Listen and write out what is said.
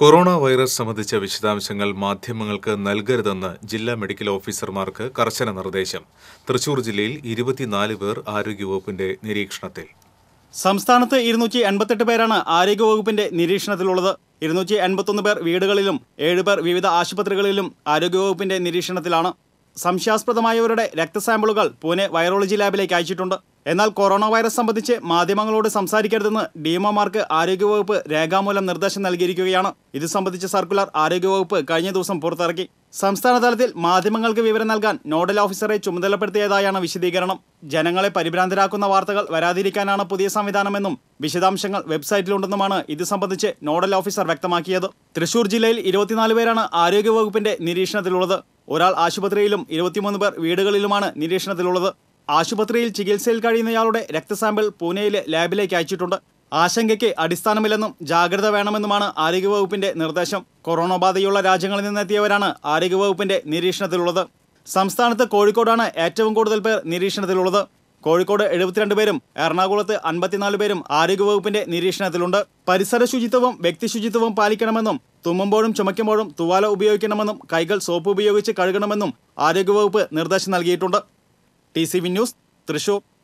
corona virus സംബന്ധിച്ച വിശദാംശങ്ങൾ മാധ്യമങ്ങൾക്ക് നൽകരുതെന്ന് ജില്ലാ മെഡിക്കൽ ഓഫീസർമാർക്ക് കർശന നിർദ്ദേശം തൃശൂർ ജില്ലയിൽ ഇരുപത്തിനാല് പേർ ആരോഗ്യവകുപ്പിന്റെ നിരീക്ഷണത്തിൽ സംസ്ഥാനത്ത് ഇരുന്നൂറ്റി എൺപത്തെട്ട് പേരാണ് ആരോഗ്യവകുപ്പിന്റെ നിരീക്ഷണത്തിലുള്ളത് ഇരുന്നൂറ്റി എൺപത്തൊന്ന് പേർ വീടുകളിലും ഏഴ് പേർ വിവിധ ആശുപത്രികളിലും ആരോഗ്യവകുപ്പിന്റെ നിരീക്ഷണത്തിലാണ് സംശയാസ്പദമായവരുടെ രക്തസാമ്പിളുകൾ പൂനെ വൈറോളജി ലാബിലേക്ക് അയച്ചിട്ടുണ്ട് എന്നാൽ കൊറോണ വൈറസ് സംബന്ധിച്ച് മാധ്യമങ്ങളോട് സംസാരിക്കരുതെന്ന് ഡിഎംഒമാർക്ക് ആരോഗ്യവകുപ്പ് രേഖാമൂലം നിർദ്ദേശം നൽകിയിരിക്കുകയാണ് ഇത് സംബന്ധിച്ച സർക്കുലർ ആരോഗ്യവകുപ്പ് കഴിഞ്ഞ ദിവസം പുറത്തിറക്കി സംസ്ഥാനതലത്തിൽ മാധ്യമങ്ങൾക്ക് വിവരം നൽകാൻ നോഡൽ ഓഫീസറെ ചുമതലപ്പെടുത്തിയതായാണ് വിശദീകരണം ജനങ്ങളെ പരിഭ്രാന്തരാക്കുന്ന വാർത്തകൾ വരാതിരിക്കാനാണ് പുതിയ സംവിധാനമെന്നും വിശദാംശങ്ങൾ വെബ്സൈറ്റിലുണ്ടെന്നുമാണ് ഇത് സംബന്ധിച്ച് നോഡൽ ഓഫീസർ വ്യക്തമാക്കിയത് തൃശൂർ ജില്ലയിൽ ഇരുപത്തിനാല് പേരാണ് ആരോഗ്യവകുപ്പിന്റെ നിരീക്ഷണത്തിലുള്ളത് ഒരാൾ ആശുപത്രിയിലും ഇരുപത്തിമൂന്ന് പേർ വീടുകളിലുമാണ് നിരീക്ഷണത്തിലുള്ളത് ആശുപത്രിയിൽ ചികിത്സയിൽ കഴിയുന്നയാളുടെ രക്തസാമ്പിൾ പൂനെയിലെ ലാബിലേക്ക് അയച്ചിട്ടുണ്ട് ആശങ്കയ്ക്ക് അടിസ്ഥാനമില്ലെന്നും ജാഗ്രത വേണമെന്നുമാണ് ആരോഗ്യവകുപ്പിന്റെ നിർദ്ദേശം കൊറോണ ബാധയുള്ള രാജ്യങ്ങളിൽ നിന്നെത്തിയവരാണ് ആരോഗ്യവകുപ്പിന്റെ നിരീക്ഷണത്തിലുള്ളത് സംസ്ഥാനത്ത് കോഴിക്കോടാണ് ഏറ്റവും കൂടുതൽ പേർ നിരീക്ഷണത്തിലുള്ളത് കോഴിക്കോട് എഴുപത്തിരണ്ട് പേരും എറണാകുളത്ത് അൻപത്തിനാല് പേരും ആരോഗ്യവകുപ്പിന്റെ നിരീക്ഷണത്തിലുണ്ട് പരിസര ശുചിത്വവും വ്യക്തി ശുചിത്വവും പാലിക്കണമെന്നും തുമ്മുമ്പോഴും ചുമയ്ക്കുമ്പോഴും തുവാല ഉപയോഗിക്കണമെന്നും കൈകൾ സോപ്പ് ഉപയോഗിച്ച് കഴുകണമെന്നും ആരോഗ്യവകുപ്പ് നിർദ്ദേശം നൽകിയിട്ടുണ്ട് T C V news Thrissur